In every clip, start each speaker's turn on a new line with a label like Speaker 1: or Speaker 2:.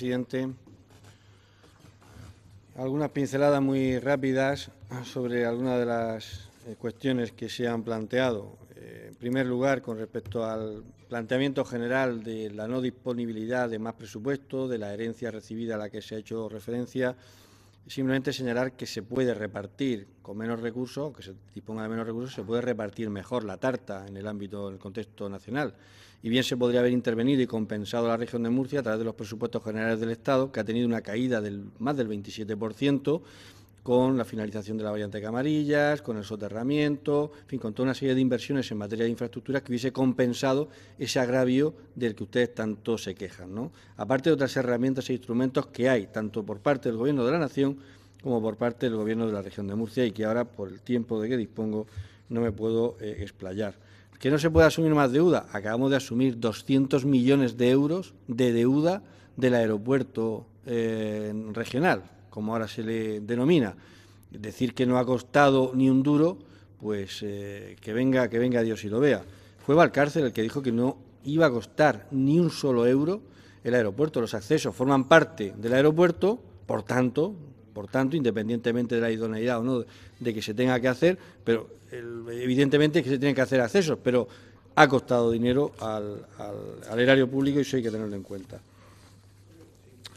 Speaker 1: Presidente, algunas pinceladas muy rápidas sobre algunas de las eh, cuestiones que se han planteado. Eh, en primer lugar, con respecto al planteamiento general de la no disponibilidad de más presupuesto, de la herencia recibida a la que se ha hecho referencia, simplemente señalar que se puede repartir con menos recursos, que se disponga de menos recursos, se puede repartir mejor la tarta en el ámbito, en el contexto nacional. Y bien se podría haber intervenido y compensado la región de Murcia a través de los presupuestos generales del Estado, que ha tenido una caída del más del 27%, con la finalización de la variante de Camarillas, con el soterramiento, en fin, con toda una serie de inversiones en materia de infraestructuras que hubiese compensado ese agravio del que ustedes tanto se quejan. ¿no? Aparte de otras herramientas e instrumentos que hay, tanto por parte del Gobierno de la Nación como por parte del Gobierno de la región de Murcia y que ahora, por el tiempo de que dispongo, no me puedo eh, explayar. ¿Que no se puede asumir más deuda? Acabamos de asumir 200 millones de euros de deuda del aeropuerto eh, regional como ahora se le denomina. Decir que no ha costado ni un duro, pues eh, que venga, que venga Dios y lo vea. Fue Valcárcel el que dijo que no iba a costar ni un solo euro el aeropuerto. Los accesos forman parte del aeropuerto, por tanto, por tanto, independientemente de la idoneidad o no de que se tenga que hacer, pero evidentemente que se tienen que hacer accesos, pero ha costado dinero al erario público y eso hay que tenerlo en cuenta.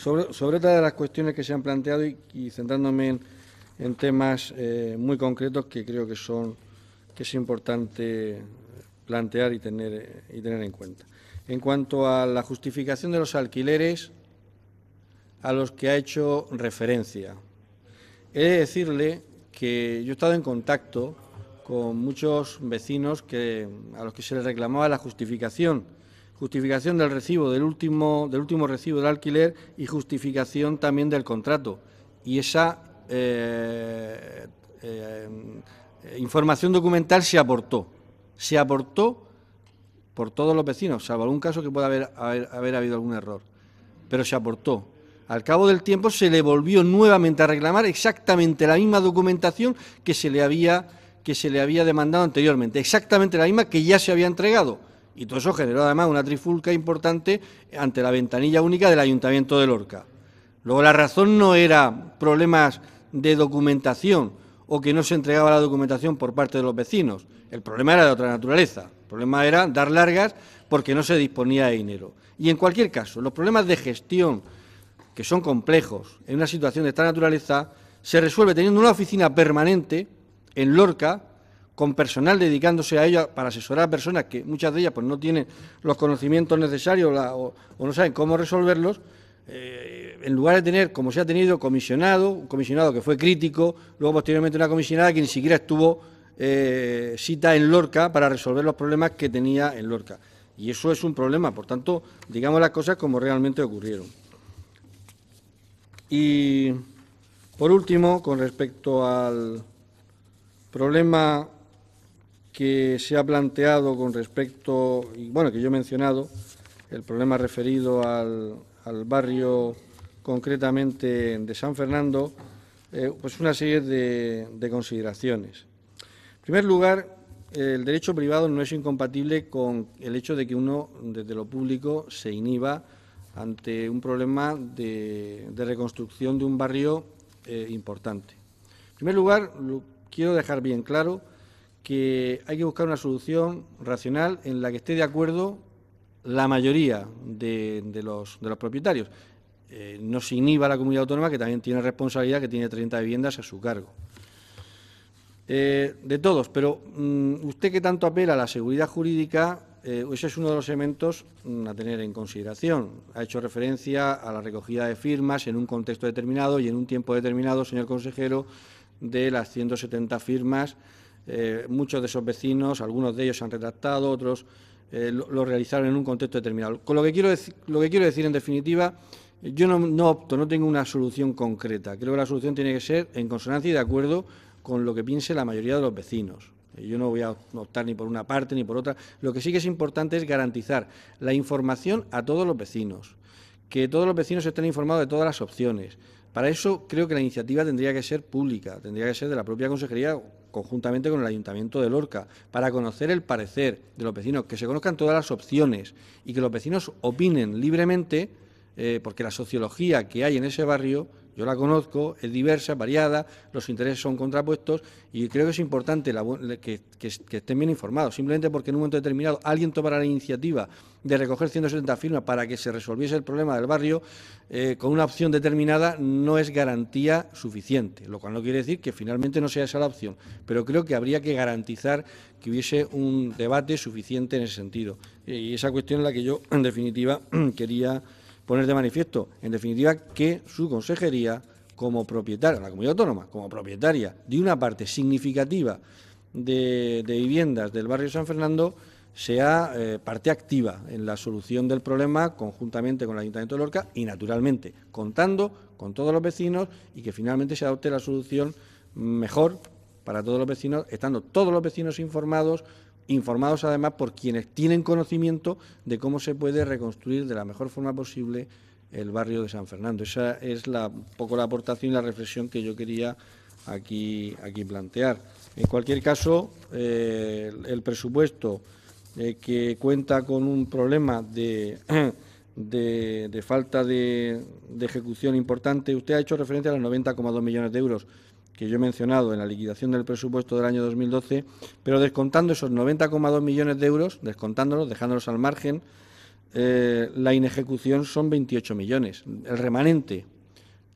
Speaker 1: Sobre, todas las cuestiones que se han planteado y, centrándome en, temas eh, muy concretos que creo que son que es importante plantear y tener y tener en cuenta. En cuanto a la justificación de los alquileres a los que ha hecho referencia, he de decirle que yo he estado en contacto con muchos vecinos a los que se les reclamaba la justificación justificación del recibo del último, del último recibo del alquiler y justificación también del contrato. Y esa eh, eh, información documental se aportó, se aportó por todos los vecinos, salvo algún caso que pueda haber, haber, haber habido algún error, pero se aportó. Al cabo del tiempo se le volvió nuevamente a reclamar exactamente la misma documentación que se le había que se le había demandado anteriormente, exactamente la misma que ya se había entregado y todo eso generó además una trifulca importante ante la ventanilla única del Ayuntamiento de Lorca. Luego la razón no era problemas de documentación o que no se entregaba la documentación por parte de los vecinos. El problema era de otra naturaleza. El problema era dar largas porque no se disponía de dinero. Y en cualquier caso, los problemas de gestión, que son complejos en una situación de esta naturaleza, se resuelve teniendo una oficina permanente en Lorca con personal dedicándose a ello para asesorar a personas que muchas de ellas pues, no tienen los conocimientos necesarios o, no saben cómo resolverlos, eh, en lugar de tener, como se ha tenido, comisionado, un comisionado que fue crítico, luego posteriormente una comisionada que ni siquiera estuvo eh, cita en Lorca para resolver los problemas que tenía en Lorca. Y eso es un problema, por tanto, digamos las cosas como realmente ocurrieron. Y, por último, con respecto al problema que se ha planteado con respecto, y bueno, que yo he mencionado, el problema referido al, barrio concretamente de San Fernando, eh, pues una serie de, consideraciones. En primer lugar, el derecho privado no es incompatible con el hecho de que uno, desde lo público, se inhiba ante un problema de, reconstrucción de un barrio eh, importante. En primer lugar, quiero dejar bien claro que hay que buscar una solución racional en la que esté de acuerdo la mayoría de, los, propietarios. Eh, no se inhiba la comunidad autónoma, que también tiene responsabilidad, que tiene 30 viviendas a su cargo. Eh, de todos, pero mm, usted que tanto apela a la seguridad jurídica, eh, ese es uno de los elementos mm, a tener en consideración. Ha hecho referencia a la recogida de firmas en un contexto determinado y en un tiempo determinado, señor consejero, de las 170 firmas eh, muchos de esos vecinos, algunos de ellos se han retractado, otros eh, lo, realizaron en un contexto determinado. Con lo que quiero, lo que quiero decir, en definitiva, yo no, opto, no tengo una solución concreta. Creo que la solución tiene que ser en consonancia y de acuerdo con lo que piense la mayoría de los vecinos. Eh, yo no voy a optar ni por una parte ni por otra. Lo que sí que es importante es garantizar la información a todos los vecinos, que todos los vecinos estén informados de todas las opciones, para eso creo que la iniciativa tendría que ser pública, tendría que ser de la propia Consejería conjuntamente con el Ayuntamiento de Lorca, para conocer el parecer de los vecinos, que se conozcan todas las opciones y que los vecinos opinen libremente, eh, porque la sociología que hay en ese barrio yo la conozco, es diversa, variada, los intereses son contrapuestos y creo que es importante que, estén bien informados. Simplemente porque en un momento determinado alguien tomara la iniciativa de recoger 170 firmas para que se resolviese el problema del barrio eh, con una opción determinada no es garantía suficiente, lo cual no quiere decir que finalmente no sea esa la opción, pero creo que habría que garantizar que hubiese un debate suficiente en ese sentido. Y esa cuestión es la que yo, en definitiva, quería poner de manifiesto, en definitiva, que su consejería, como propietaria, la comunidad autónoma, como propietaria de una parte significativa de, viviendas del barrio San Fernando, sea eh, parte activa en la solución del problema conjuntamente con el Ayuntamiento de Lorca y, naturalmente, contando con todos los vecinos y que finalmente se adopte la solución mejor para todos los vecinos, estando todos los vecinos informados, informados además por quienes tienen conocimiento de cómo se puede reconstruir de la mejor forma posible el barrio de San Fernando. Esa es la un poco la aportación y la reflexión que yo quería aquí, aquí plantear. En cualquier caso, eh, el presupuesto eh, que cuenta con un problema de, de, falta de, de, ejecución importante, usted ha hecho referencia a los 90,2 millones de euros que yo he mencionado en la liquidación del presupuesto del año 2012, pero descontando esos 90,2 millones de euros, descontándolos, dejándolos al margen, eh, la inejecución son 28 millones. El remanente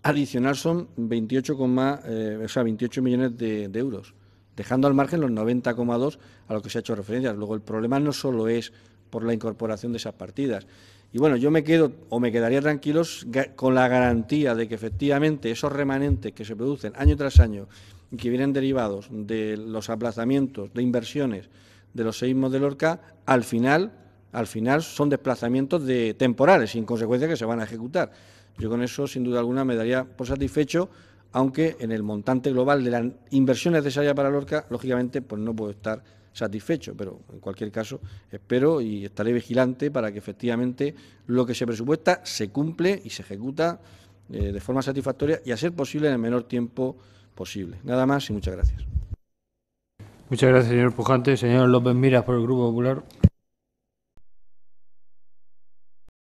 Speaker 1: adicional son 28, eh, o sea, 28 millones de, euros, dejando al margen los 90,2 a lo que se ha hecho referencia. Luego, el problema no solo es por la incorporación de esas partidas, y bueno, yo me quedo o me quedaría tranquilos con la garantía de que efectivamente esos remanentes que se producen año tras año y que vienen derivados de los aplazamientos de inversiones de los seísmos de Lorca, al final, al final son desplazamientos de temporales, sin consecuencia que se van a ejecutar. Yo con eso, sin duda alguna, me daría por satisfecho, aunque en el montante global de la inversión necesaria para Lorca, lógicamente, pues no puedo estar satisfecho, pero en cualquier caso espero y estaré vigilante para que efectivamente lo que se presupuesta se cumple y se ejecuta eh, de forma satisfactoria y a ser posible en el menor tiempo posible. Nada más y muchas gracias. Muchas gracias, señor Pujante. Señor López Miras, por el Grupo Popular.